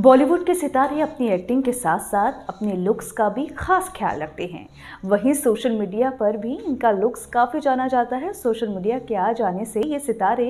बॉलीवुड के सितारे अपनी एक्टिंग के साथ साथ अपने लुक्स का भी खास ख्याल रखते हैं वहीं सोशल मीडिया पर भी इनका लुक्स काफ़ी जाना जाता है सोशल मीडिया के आ जाने से ये सितारे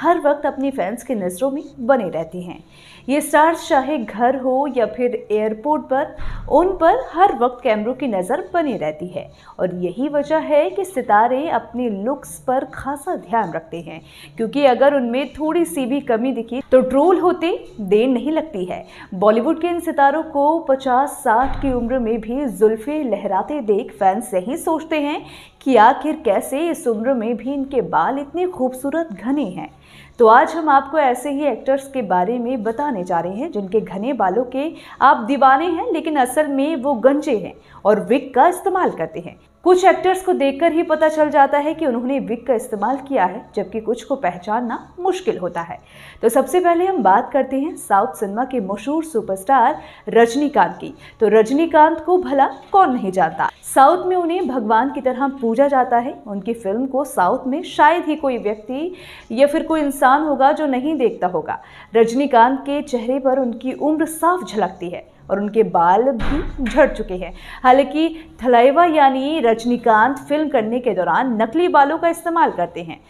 हर वक्त अपने फैंस की नज़रों में बने रहते हैं ये स्टार्स चाहे घर हो या फिर एयरपोर्ट पर उन पर हर वक्त कैमरों की नज़र बनी रहती है और यही वजह है कि सितारे अपने लुक्स पर खासा ध्यान रखते हैं क्योंकि अगर उनमें थोड़ी सी भी कमी दिखी तो ट्रोल होते देर नहीं लगती है बॉलीवुड के इन सितारों को 50-60 की उम्र में भी जुल्फे लहराते देख फैंस यही सोचते हैं कि आखिर कैसे इस उम्र में भी इनके बाल इतने खूबसूरत घने हैं तो आज हम आपको ऐसे ही एक्टर्स के बारे में बताने जा रहे हैं जिनके घने बालों के आप दीवाने हैं लेकिन असल में वो गंजे हैं और विक का इस्तेमाल करते हैं कुछ एक्टर्स को देखकर ही पता चल जाता है कि उन्होंने विक का इस्तेमाल किया है जबकि कुछ को पहचानना मुश्किल होता है तो सबसे पहले हम बात करते हैं साउथ सिनेमा के मशहूर सुपरस्टार रजनीकांत की तो रजनीकांत को भला कौन नहीं जानता साउथ में उन्हें भगवान की तरह पूजा जाता है उनकी फिल्म को साउथ में शायद ही कोई व्यक्ति या फिर कोई कोई इंसान होगा जो नहीं देखता होगा रजनीकांत के चेहरे पर उनकी उम्र साफ झलकती है और उनके बाल भी झड़ चुके हैं हालांकि थलाइवा यानी रजनीकांत फिल्म करने के दौरान नकली बालों का इस्तेमाल करते हैं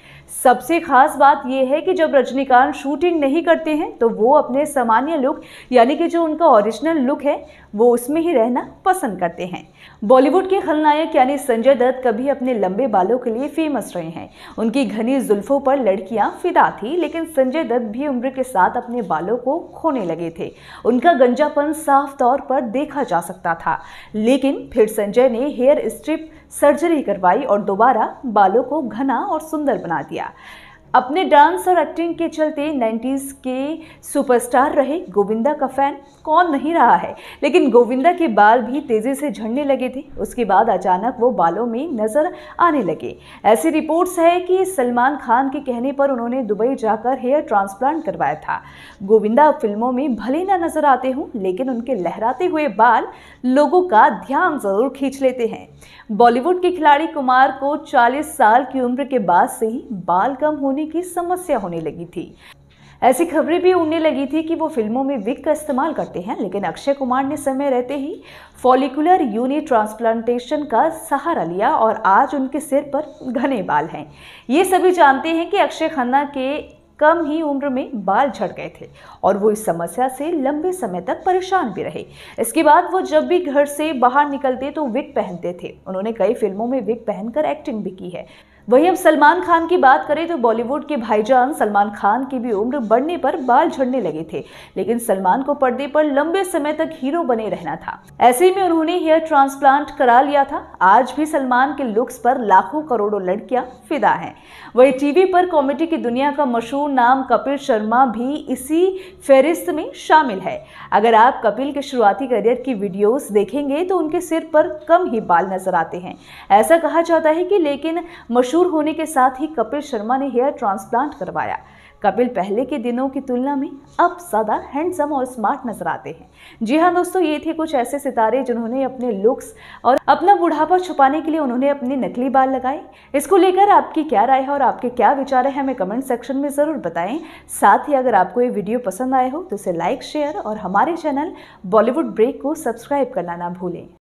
सबसे खास बात यह है कि जब रजनीकांत शूटिंग नहीं करते हैं तो वो अपने सामान्य लुक यानी कि जो उनका ओरिजिनल लुक है वो उसमें ही रहना पसंद करते हैं बॉलीवुड के खलनायक यानी संजय दत्त कभी अपने लंबे बालों के लिए फेमस रहे हैं उनकी घनी जुल्फों पर लड़कियां फिदा थी लेकिन संजय दत्त भी उम्र के साथ अपने बालों को खोने लगे थे उनका गंजापन साफ तौर पर देखा जा सकता था लेकिन फिर संजय ने हेयर स्ट्रिप सर्जरी करवाई और दोबारा बालों को घना और सुंदर बना दिया अपने डांस और एक्टिंग के चलते 90s के सुपरस्टार रहे गोविंदा का फैन कौन नहीं रहा है लेकिन गोविंदा के बाल भी तेज़ी से झड़ने लगे थे उसके बाद अचानक वो बालों में नज़र आने लगे ऐसी रिपोर्ट्स है कि सलमान खान के कहने पर उन्होंने दुबई जाकर हेयर ट्रांसप्लांट करवाया था गोविंदा फिल्मों में भले ना नज़र आते हों लेकिन उनके लहराते हुए बाल लोगों का ध्यान ज़रूर खींच लेते हैं बॉलीवुड के खिलाड़ी कुमार को चालीस साल की उम्र के बाद से ही बाल कम होने होने की समस्या होने लगी थी ऐसी खबरें भी उड़ने लगी थी कि वो फिल्मों में विक का इस्तेमाल करते हैं लेकिन अक्षय कुमार ने समय रहते ही फॉलिकुलर यूनि ट्रांसप्लांटेशन का सहारा लिया और आज उनके सिर पर घने बाल हैं ये सभी जानते हैं कि अक्षय खन्ना के कम ही उम्र में बाल झड़ गए थे और वो इस समस्या से लंबे समय तक परेशान भी रहे इसके बाद वो जब भी घर से बाहर निकलते तो विक पहनते थे उन्होंने कई फिल्मों में विक पहनकर एक्टिंग भी की है वहीं अब सलमान खान की बात करें तो बॉलीवुड के भाईजान सलमान खान की भी उम्र बढ़ने पर बाल झड़ने लगे थे लेकिन सलमान को पर्दे पर लंबे समय तक हीरो बने रहना था ऐसे में उन्होंने हेयर ट्रांसप्लांट करा लिया था आज भी सलमान के लुक्स पर लाखों करोड़ों लड़कियां फिदा हैं वहीं टीवी पर कॉमेडी की दुनिया का मशहूर नाम कपिल शर्मा भी इसी फहरिस्त में शामिल है अगर आप कपिल के शुरुआती करियर की वीडियोज देखेंगे तो उनके सिर पर कम ही बाल नजर आते हैं ऐसा कहा जाता है कि लेकिन मशहूर होने के साथ ही कपिल शर्मा ने हेयर ट्रांसप्लांट करवाया कपिल पहले के दिनों की तुलना में अब ज़्यादा हैंडसम और स्मार्ट नजर आते हैं जी हाँ दोस्तों ये थे कुछ ऐसे सितारे जिन्होंने अपने लुक्स और अपना बुढ़ापा छुपाने के लिए उन्होंने अपने नकली बाल लगाए इसको लेकर आपकी क्या राय है और आपके क्या विचार है हमें कमेंट सेक्शन में ज़रूर बताएं साथ ही अगर आपको ये वीडियो पसंद आए हो तो इसे लाइक शेयर और हमारे चैनल बॉलीवुड ब्रेक को सब्सक्राइब करना ना भूलें